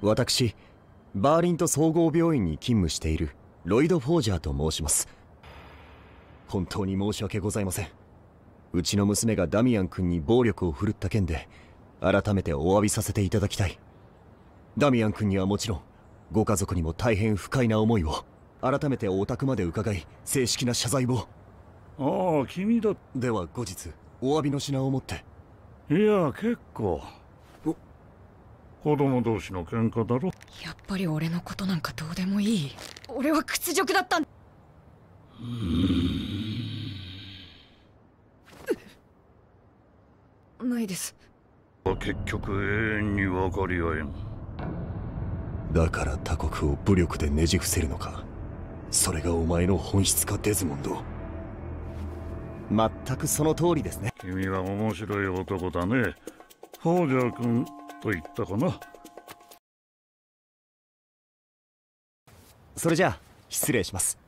私バーリント総合病院に勤務しているロイド・フォージャーと申します本当に申し訳ございませんうちの娘がダミアン君に暴力を振るった件で改めてお詫びさせていただきたいダミアン君にはもちろんご家族にも大変不快な思いを改めてお宅まで伺い正式な謝罪をああ君だでは後日お詫びの品を持っていや結構子供同士の喧嘩だろやっぱり俺のことなんかどうでもいい俺は屈辱だったんないです結局永遠に分かり合えんだから他国を武力でねじ伏せるのかそれがお前の本質かデズモンド全くその通りですね君は面白い男だね北条君と言ったかなそれじゃあ失礼します